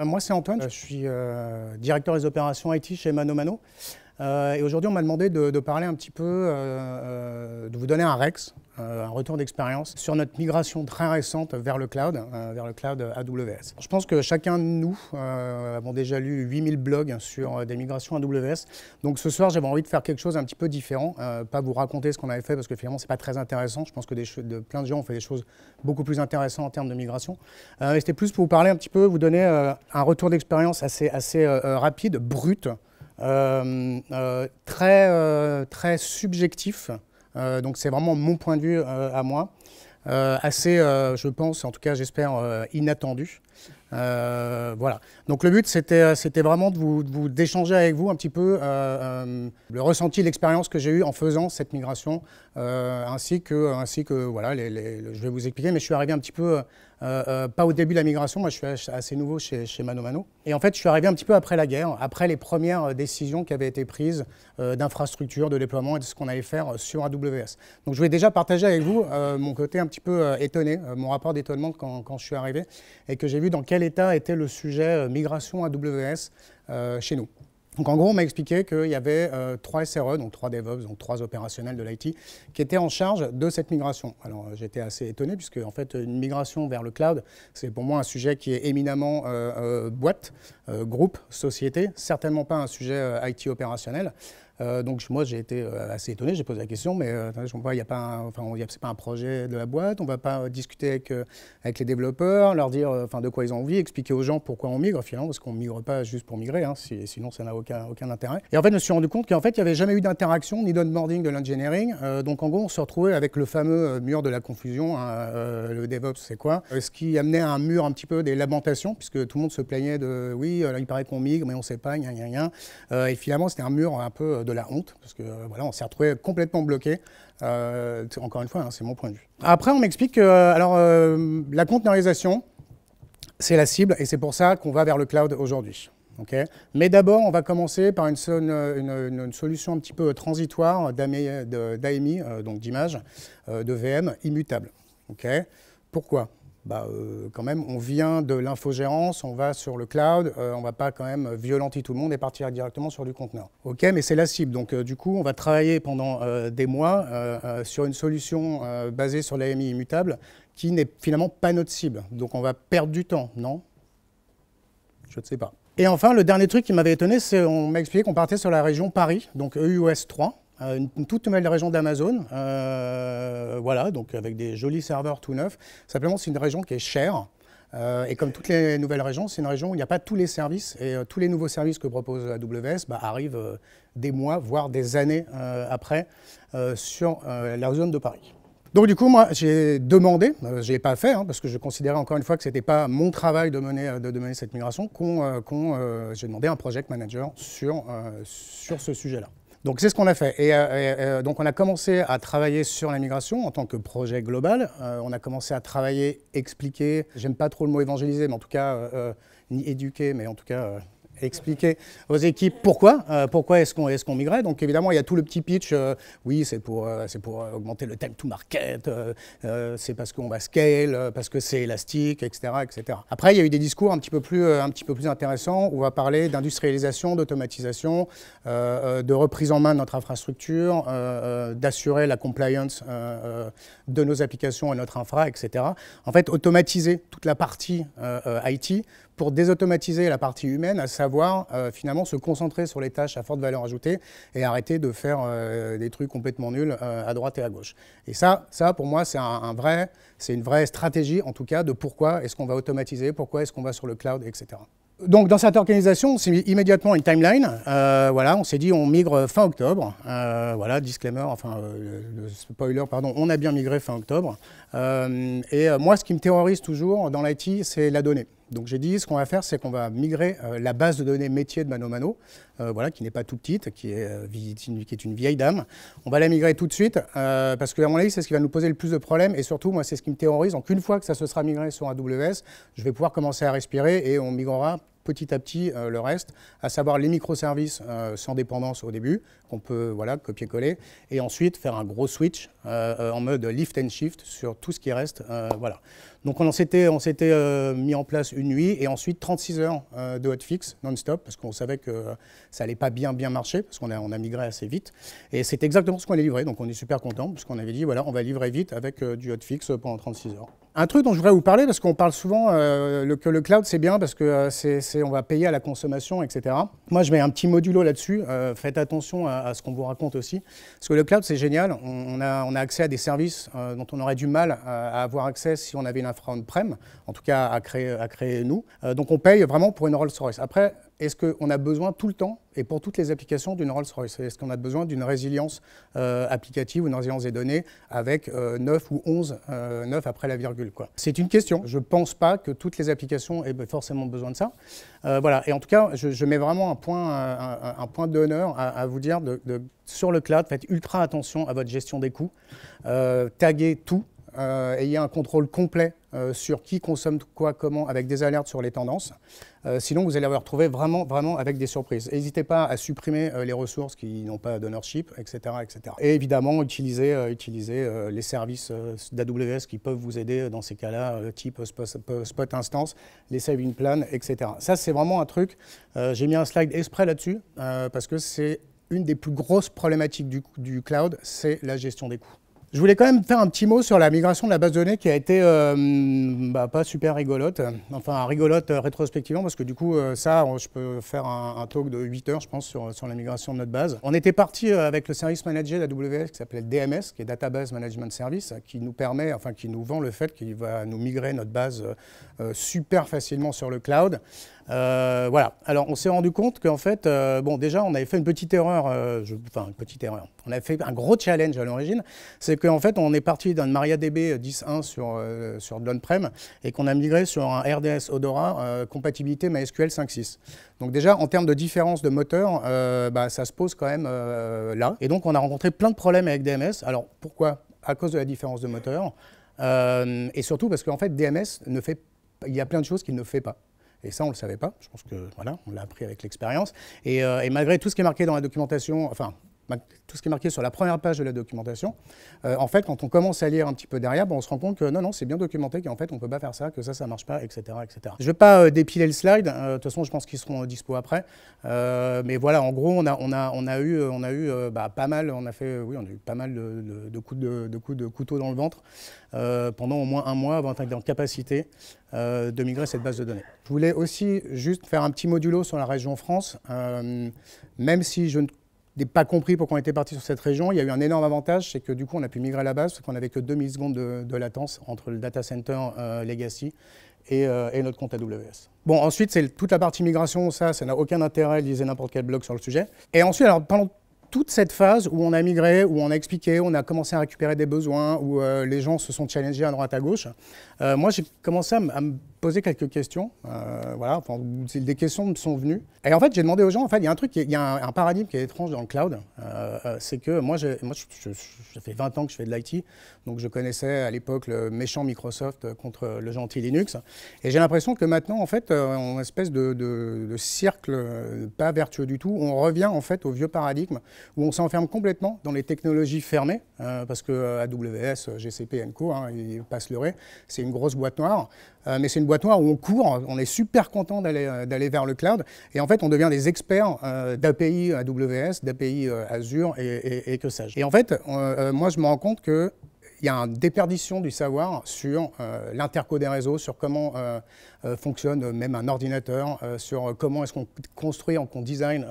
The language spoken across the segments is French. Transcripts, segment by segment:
Euh, moi, c'est Antoine, euh, je suis euh, directeur des opérations IT chez Mano Mano. Euh, et aujourd'hui, on m'a demandé de, parler un petit peu, euh, euh, de vous donner un REX, un retour d'expérience, sur notre migration très récente vers le cloud, vers le cloud AWS. Je pense que chacun de nous avons déjà lu 8000 blogs sur des migrations AWS. Donc ce soir, j'avais envie de faire quelque chose un petit peu différent, pas vous raconter ce qu'on avait fait parce que finalement, c'est pas très intéressant. Je pense que de, plein de gens ont fait des choses beaucoup plus intéressantes en termes de migration. et c'était plus pour vous parler un petit peu, vous donner un retour d'expérience assez, assez rapide, brut, euh, euh, euh, très, subjectif. donc c'est vraiment mon point de vue à moi. assez, je pense, en tout cas j'espère, inattendu. Euh, voilà. Donc le but, c'était, euh, c'était vraiment de vous, d'échanger avec vous un petit peu euh, le ressenti, l'expérience que j'ai eue en faisant cette migration, ainsi que, ainsi que voilà, les, je vais vous expliquer, mais je suis arrivé un petit peu pas au début de la migration, moi je suis assez nouveau chez, chez, Mano Mano, et en fait je suis arrivé un petit peu après la guerre, après les premières décisions qui avaient été prises d'infrastructure, de déploiement et de ce qu'on allait faire sur AWS. Donc je voulais déjà partager avec vous mon côté un petit peu étonné, mon rapport d'étonnement quand, quand je suis arrivé et que j'ai vu dans quel L'État était le sujet euh, migration AWS euh, chez nous. Donc en gros, on m'a expliqué qu'il y avait euh, trois SRE, donc trois DevOps, donc trois opérationnels de l'IT, qui étaient en charge de cette migration. Alors j'étais assez étonné puisque en fait une migration vers le cloud, c'est pour moi un sujet qui est éminemment boîte, groupe, société, certainement pas un sujet IT opérationnel. Euh, donc moi j'ai été euh, assez étonné, j'ai posé la question, mais euh, je comprends pas, il y a pas, enfin c'est pas un projet de la boîte, on ne va pas discuter avec avec les développeurs, leur dire enfin de quoi ils ont envie, expliquer aux gens pourquoi on migre finalement, parce qu'on migre pas juste pour migrer, hein, sinon ça n'a aucun aucun intérêt. Et en fait je me suis rendu compte qu'en fait il y avait jamais eu d'interaction ni d'onboarding de l'engineering, donc en gros on se retrouvait avec le fameux mur de la confusion, hein, le DevOps c'est quoi, ce qui amenait à un mur un petit peu des lamentations puisque tout le monde se plaignait de oui il paraît qu'on migre mais on ne sait pas, rien rien rien, et finalement c'était un mur un peu de de la honte, parce que euh, voilà, on s'est retrouvé complètement bloqué. Euh, encore une fois, hein, c'est mon point de vue. Après, on m'explique que euh, alors, la conteneurisation, c'est la cible, et c'est pour ça qu'on va vers le cloud aujourd'hui. ok Mais d'abord, on va commencer par une, une, solution un petit peu transitoire d'AMI, donc d'image, de VM immutable. ok Pourquoi bah, euh, quand même, on vient de l'infogérance, on va sur le cloud, on euh, on va pas quand même violenter tout le monde et partir directement sur du conteneur. Ok, mais c'est la cible. Donc, euh, du coup, on va travailler pendant des mois sur une solution basée sur l'AMI immutable qui n'est finalement pas notre cible. Donc, on va perdre du temps, non Je ne sais pas. Et enfin, le dernier truc qui m'avait étonné, c'est qu'on m'a expliqué qu'on partait sur la région Paris, donc EUS 3. Euh, une, toute nouvelle région d'Amazon, euh, voilà, donc avec des jolis serveurs tout neufs. Simplement, c'est une région qui est chère. Euh, et comme toutes les nouvelles régions, c'est une région où il n'y a pas tous les services. Et tous les nouveaux services que propose AWS WS bah, arrivent des mois, voire des années après, sur la zone de Paris. Donc du coup, moi, j'ai demandé, je n'ai pas fait, hein, parce que je considérais encore une fois que ce n'était pas mon travail de mener, cette migration, qu'on, j'ai demandé un project manager sur, sur ce sujet-là. Donc c'est ce qu'on a fait. Et, euh, euh, donc on a commencé à travailler sur la migration en tant que projet global. Euh, on a commencé à travailler, expliquer, j'aime pas trop le mot évangéliser, mais en tout cas, ni éduquer, mais en tout cas, expliquer aux équipes pourquoi, euh, pourquoi est-ce qu'on est migrait. Donc évidemment, il y a tout le petit pitch, euh, oui, c'est pour, euh, c'est pour augmenter le time to market, c'est parce qu'on va scale, parce que c'est élastique, etc., etc. Après, il y a eu des discours un petit peu plus, un petit peu plus intéressants, où on va parler d'industrialisation, d'automatisation, de reprise en main de notre infrastructure, d'assurer la compliance de nos applications et notre infra, etc. En fait, automatiser toute la partie IT pour désautomatiser la partie humaine, à savoir euh, finalement se concentrer sur les tâches à forte valeur ajoutée et arrêter de faire euh, des trucs complètement nuls euh, à droite et à gauche. Et ça, ça pour moi, c'est un, vrai, une vraie stratégie en tout cas de pourquoi est-ce qu'on va automatiser, pourquoi est-ce qu'on va sur le cloud, etc. Donc dans cette organisation, c'est immédiatement une timeline. voilà, on s'est dit on migre fin octobre. voilà, disclaimer, enfin le spoiler, pardon, on a bien migré fin octobre. et moi, ce qui me terrorise toujours dans l'IT, c'est la donnée. Donc j'ai dit, ce qu'on va faire, c'est qu'on va migrer euh, la base de données métier de ManoMano, euh, voilà, qui n'est pas tout petite, euh, qui est, une vieille dame. On va la migrer tout de suite, parce que mon c'est ce qui va nous poser le plus de problèmes, et surtout, moi, c'est ce qui me terrorise. Donc une fois que ça se sera migré sur AWS, je vais pouvoir commencer à respirer, et on migrera petit à petit le reste, à savoir les microservices sans dépendance au début, qu'on peut voilà, copier-coller, et ensuite faire un gros switch en mode lift and shift sur tout ce qui reste. voilà. Donc on s'était euh, mis en place une nuit et ensuite 36 heures euh, de hotfix non-stop parce qu'on savait que ça allait pas bien bien marcher parce qu'on a, migré assez vite. Et c'est exactement ce qu'on allait livré donc on est super content parce qu'on avait dit voilà on va livrer vite avec euh, du hotfix pendant 36 heures. Un truc dont je voudrais vous parler parce qu'on parle souvent le, que le cloud c'est bien parce que c'est, on va payer à la consommation etc. Moi je mets un petit modulo là-dessus, faites attention à, ce qu'on vous raconte aussi parce que le cloud c'est génial, on, a, on a accès à des services dont on aurait du mal à, avoir accès si on avait une infra prem en tout cas à créer, à créer nous. Euh, donc on paye vraiment pour une Rolls-Royce. Après, est-ce qu'on a besoin tout le temps et pour toutes les applications d'une Rolls-Royce Est-ce qu'on a besoin d'une résilience euh, applicative ou une résilience des données avec 9 euh, ou 11, 9 après la virgule C'est une question. Je ne pense pas que toutes les applications aient forcément besoin de ça. voilà. Et en tout cas, je, mets vraiment un point, un, point d'honneur à, vous dire sur le cloud, faites ultra attention à votre gestion des coûts. taguez tout. Euh, ayez un contrôle complet euh, sur qui consomme quoi, comment, avec des alertes sur les tendances. Euh, sinon, vous allez vous retrouver vraiment, vraiment avec des surprises. N'hésitez pas à supprimer les ressources qui n'ont pas d'ownership, etc., etc. Et évidemment, utilisez, les services d'AWS qui peuvent vous aider dans ces cas-là, type spot, Instance, les Saving Plans, etc. Ça, c'est vraiment un truc. J'ai mis un slide exprès là-dessus parce que c'est une des plus grosses problématiques du cloud, c'est la gestion des coûts. Je voulais quand même faire un petit mot sur la migration de la base de données qui a été euh, bah, pas super rigolote, enfin rigolote euh, rétrospectivement parce que du coup euh, ça je peux faire un, talk de 8 heures je pense sur, la migration de notre base. On était parti avec le service manager d'AWS qui s'appelle DMS qui est Database Management Service qui nous permet, enfin qui nous vend le fait qu'il va nous migrer notre base super facilement sur le cloud. Euh, voilà. Alors, on s'est rendu compte qu'en fait, euh, bon, déjà, on avait fait une petite erreur, euh, enfin, une petite erreur. On avait fait un gros challenge à l'origine. C'est qu'en fait, on est parti d'un MariaDB 10.1 sur, sur de prem et qu'on a migré sur un RDS Odora compatibilité MySQL 5.6. Donc, déjà, en termes de différence de moteur, bah, ça se pose quand même là. Et donc, on a rencontré plein de problèmes avec DMS. Alors, pourquoi À cause de la différence de moteur. et surtout parce qu'en fait, DMS ne fait il y a plein de choses qu'il ne fait pas. Et ça, on ne le savait pas. Je pense que voilà, on l'a appris avec l'expérience. Et, euh, malgré tout ce qui est marqué dans la documentation, enfin, tout ce qui est marqué sur la première page de la documentation, euh, en fait, quand on commence à lire un petit peu derrière, ben, on se rend compte que non, non, c'est bien documenté, qu'en fait, on ne peut pas faire ça, que ça, ça ne marche pas, etc. etc. Je ne vais pas euh, dépiler le slide, euh, de toute façon, je pense qu'ils seront dispo après. mais voilà, en gros, on a, on a, on a eu, on a eu bah, pas mal, on a fait, oui, on a eu pas mal de, coups, de, de, coups de couteau dans le ventre pendant au moins un mois avant d'être en capacité de migrer cette base de données. Je voulais aussi juste faire un petit modulo sur la région France, même si je ne des pas compris pourquoi on était parti sur cette région. Il y a eu un énorme avantage, c'est que du coup, on a pu migrer à la base, parce qu'on n'avait que 2 millisecondes de, de, latence entre le data center euh, legacy euh, et, notre compte AWS. Bon, ensuite, c'est toute la partie migration, ça, ça n'a aucun intérêt, lisez n'importe quel blog sur le sujet. Et ensuite, alors, pendant toute cette phase où on a migré, où on a expliqué, où on a commencé à récupérer des besoins, où euh, les gens se sont challengés à droite à gauche, moi, j'ai commencé à me Poser quelques questions. Euh, voilà, des questions me sont venues. Et en fait, j'ai demandé aux gens, en fait, il y a un truc, il y a un, paradigme qui est étrange dans le cloud. Euh, euh, c'est que moi, moi ça fait 20 ans que je fais de l'IT, donc je connaissais à l'époque le méchant Microsoft contre le gentil Linux. Et j'ai l'impression que maintenant, en fait, en espèce de, de, de, cercle pas vertueux du tout, on revient en fait au vieux paradigme où on s'enferme complètement dans les technologies fermées. Euh, parce que euh, AWS, euh, GCP, Enco, hein, ils passent le ré. C'est une grosse boîte noire, mais c'est une boîte noire où on court, on est super content d'aller vers le cloud, et en fait, on devient des experts d'API AWS, d'API Azure et, et, que sais-je. Et en fait, moi, je me rends compte que il y a une déperdition du savoir sur euh, l'interco des réseaux, sur comment euh, euh, fonctionne même un ordinateur, sur comment est-ce qu'on construit, qu'on design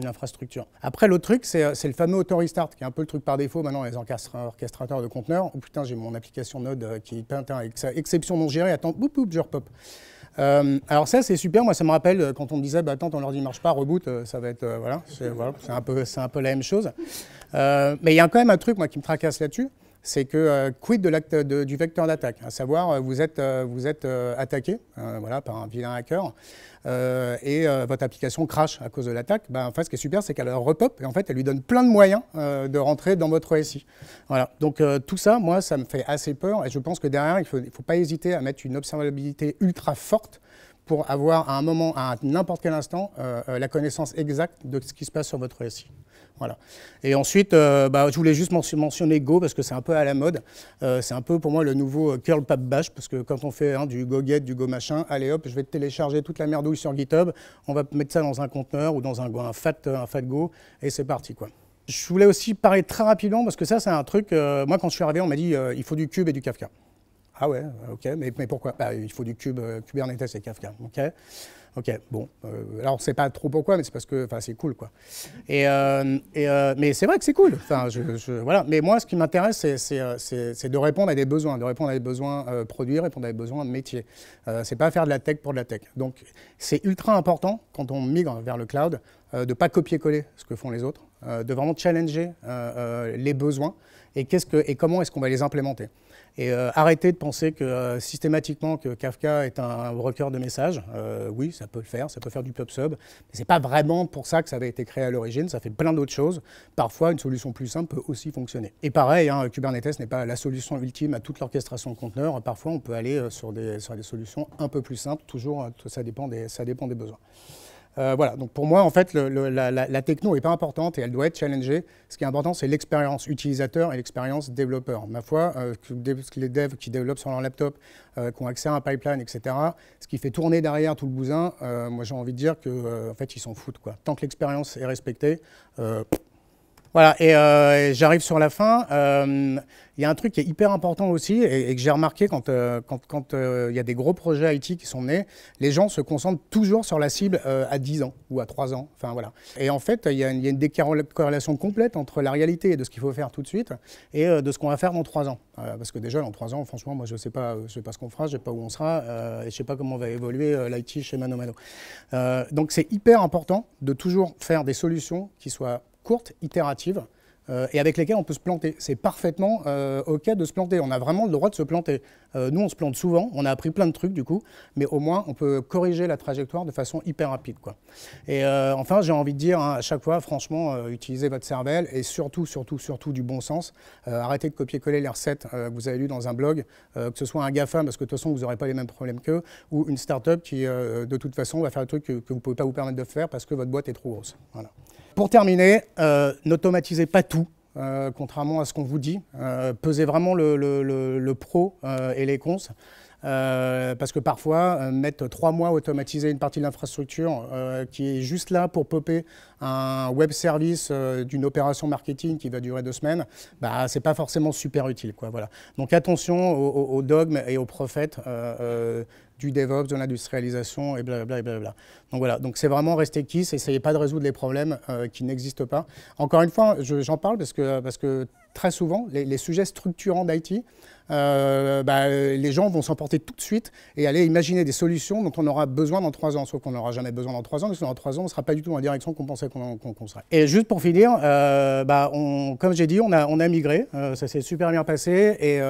une infrastructure. Après, l'autre truc, c'est le fameux AutoriStart, qui est un peu le truc par défaut maintenant les orchestrateurs de conteneurs. Oh putain, j'ai mon application Node qui sa hein, exception non gérée, attends, boum, boum, je repop. alors ça, c'est super. Moi, ça me rappelle quand on me disait, bah, attends, ton ordi ne marche pas, reboot, ça va être, voilà, c'est un, peu, un peu la même chose. mais il y a quand même un truc, moi, qui me tracasse là-dessus c'est que euh, quid de l'acte du vecteur d'attaque, à savoir euh, vous êtes, euh, vous attaqué voilà, par un vilain hacker et votre application crache à cause de l'attaque. Ben, en fait, ce qui est super, c'est qu'elle repop et en fait, elle lui donne plein de moyens de rentrer dans votre SI. Voilà. Donc tout ça, moi, ça me fait assez peur et je pense que derrière, il ne faut, faut pas hésiter à mettre une observabilité ultra forte pour avoir à un moment, à n'importe quel instant, euh, euh, la connaissance exacte de ce qui se passe sur votre récit. Voilà. Et ensuite, euh, bah, je voulais juste mentionner Go parce que c'est un peu à la mode. c'est un peu pour moi le nouveau curl pap bash parce que quand on fait hein, du Go get, du Go machin, allez hop, je vais télécharger toute la merdouille sur GitHub, on va mettre ça dans un conteneur ou dans un, un fat, un fat Go et c'est parti quoi. Je voulais aussi parler très rapidement parce que ça, c'est un truc. moi, quand je suis arrivé, on m'a dit il faut du cube et du Kafka. Ah ouais, ok, mais, pourquoi bah, Il faut du cube, euh, Kubernetes et Kafka, ok Ok, bon, euh, alors on ne sait pas trop pourquoi, mais c'est parce que c'est cool, quoi. Euh, mais c'est vrai que c'est cool, enfin, voilà. Mais moi, ce qui m'intéresse, c'est de répondre à des besoins, de répondre à des besoins produits, répondre à des besoins de Ce n'est pas faire de la tech pour de la tech. Donc, c'est ultra important, quand on migre vers le cloud, de ne pas copier-coller ce que font les autres, de vraiment challenger les besoins et comment est-ce qu'on va les implémenter. Et euh, arrêtez de penser que euh, systématiquement que Kafka est un, broker de messages. Euh, oui, ça peut le faire, ça peut faire du pub sub, mais n'est pas vraiment pour ça que ça avait été créé à l'origine. Ça fait plein d'autres choses. Parfois, une solution plus simple peut aussi fonctionner. Et pareil, hein, Kubernetes n'est pas la solution ultime à toute l'orchestration de conteneurs. Parfois, on peut aller sur des, solutions un peu plus simples. Toujours, ça dépend ça dépend des besoins. Euh, voilà, donc pour moi, en fait, la, techno n'est pas importante et elle doit être challengée. Ce qui est important, c'est l'expérience utilisateur et l'expérience développeur. Ma foi, euh, les devs qui développent sur leur laptop, euh, qui ont accès à un pipeline, etc., ce qui fait tourner derrière tout le bousin, moi j'ai envie de dire qu'en en fait, ils s'en foutent. Quoi. Tant que l'expérience est respectée, voilà, euh, et j'arrive sur la fin. Euh, il y a un truc qui est hyper important aussi et, que j'ai remarqué quand euh, il quand, y a des gros projets IT qui sont nés, les gens se concentrent toujours sur la cible à 10 ans ou à 3 ans. Enfin, voilà. Et en fait, il y, a une décorrelation complète entre la réalité de ce qu'il faut faire tout de suite et de ce qu'on va faire dans 3 ans. parce que déjà, dans 3 ans, franchement, moi, je ne sais, pas, sais pas ce qu'on fera, je ne sais pas où on sera et je ne sais pas comment va évoluer l'IT chez Manomano. donc, c'est hyper important de toujours faire des solutions qui soient courtes, itératives, euh, et avec lesquelles on peut se planter. C'est parfaitement euh, OK de se planter. On a vraiment le droit de se planter. Euh, nous, on se plante souvent, on a appris plein de trucs du coup, mais au moins, on peut corriger la trajectoire de façon hyper rapide. Quoi. Et euh, enfin, j'ai envie de dire, hein, à chaque fois, franchement, euh, utilisez votre cervelle et surtout, surtout, surtout du bon sens. arrêtez de copier-coller les recettes que vous avez lues dans un blog, que ce soit un GAFA, parce que de toute façon, vous n'aurez pas les mêmes problèmes qu'eux, ou une start-up qui, de toute façon, va faire un truc que, vous ne pouvez pas vous permettre de faire parce que votre boîte est trop grosse. Pour terminer, n'automatisez pas tout euh, contrairement à ce qu'on vous dit. Euh, pesez vraiment le, pro euh, et les cons. Euh, parce que parfois, euh, mettre trois mois à automatiser une partie de l'infrastructure euh, qui est juste là pour popper un web service d'une opération marketing qui va durer deux semaines, bah, ce n'est pas forcément super utile. Quoi, voilà. Donc attention aux, dogmes et aux prophètes du DevOps, de l'industrialisation et blablabla. Bla, bla, bla. Donc voilà, donc c'est vraiment rester kiss, essayez pas de résoudre les problèmes qui n'existent pas. Encore une fois, j'en parle parce que, parce que très souvent, les, sujets structurants d'IT, euh, bah, les gens vont s'emporter tout de suite et aller imaginer des solutions dont on aura besoin dans trois ans, sauf qu'on n'aura jamais besoin dans trois ans, parce que dans trois ans, on ne sera pas du tout dans la direction qu'on pensait qu'on serait. Et juste pour finir, euh, bah, comme j'ai dit, on a, migré, euh, ça s'est super bien passé, et,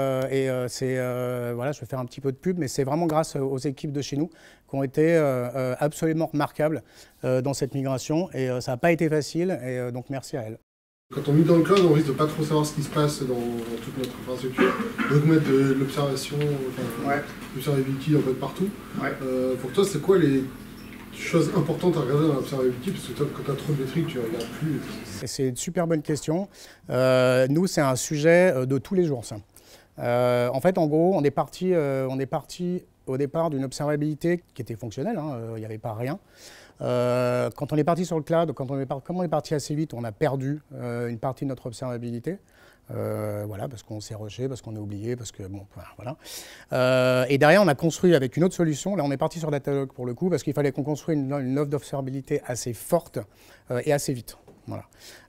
c'est, voilà, je vais faire un petit peu de pub, mais c'est vraiment grâce aux équipes de chez nous qui ont été absolument remarquables dans cette migration, et ça n'a pas été facile, et donc merci à elles. Quand on est dans le cloud, on risque de pas trop savoir ce qui se passe dans, toute notre infrastructure, donc mettre de, l'observation, l'observability en fait partout. Euh, pour toi, c'est quoi les choses importantes à regarder dans l'observability Parce que toi, quand tu as trop de métriques, tu regardes plus. C'est une super bonne question. Euh, nous, c'est un sujet euh, de tous les jours, en fait, en gros, on est parti, on est parti au départ d'une observabilité qui était fonctionnelle, hein, il n'y avait pas rien. Euh, quand on est parti sur le cloud, quand on est comme on est parti assez vite, on a perdu euh, une partie de notre observabilité. Euh, voilà, parce qu'on s'est rejeté, parce qu'on a oublié, parce que bon, voilà. et derrière, on a construit avec une autre solution. Là, on est parti sur DataLog pour le coup, parce qu'il fallait qu'on construise une, offre d'observabilité assez forte et assez vite. Voilà.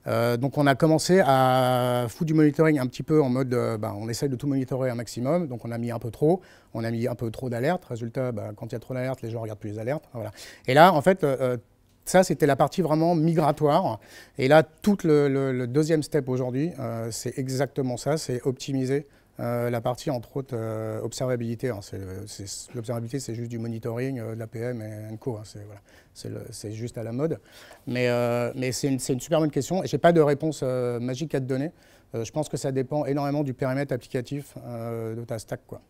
Euh, donc on a commencé à foutre du monitoring un petit peu en mode, euh, bah, on essaye de tout monitorer un maximum, donc on a mis un peu trop, on a mis un peu trop d'alertes, résultat, bah, quand il y a trop d'alertes, les gens regardent plus les alertes. Voilà. Et là, en fait, euh, ça, c'était la partie vraiment migratoire. Et là, tout le, le deuxième step aujourd'hui, c'est exactement ça, c'est optimiser euh, la partie, entre autres, euh, observabilité. Hein, euh, l'observabilité, c'est juste du monitoring de l'APM et co. cours. Hein, c'est juste à la mode. Mais, c'est une, super bonne question. Je n'ai pas de réponse magique à te donner. je pense que ça dépend énormément du périmètre applicatif de ta stack. Quoi.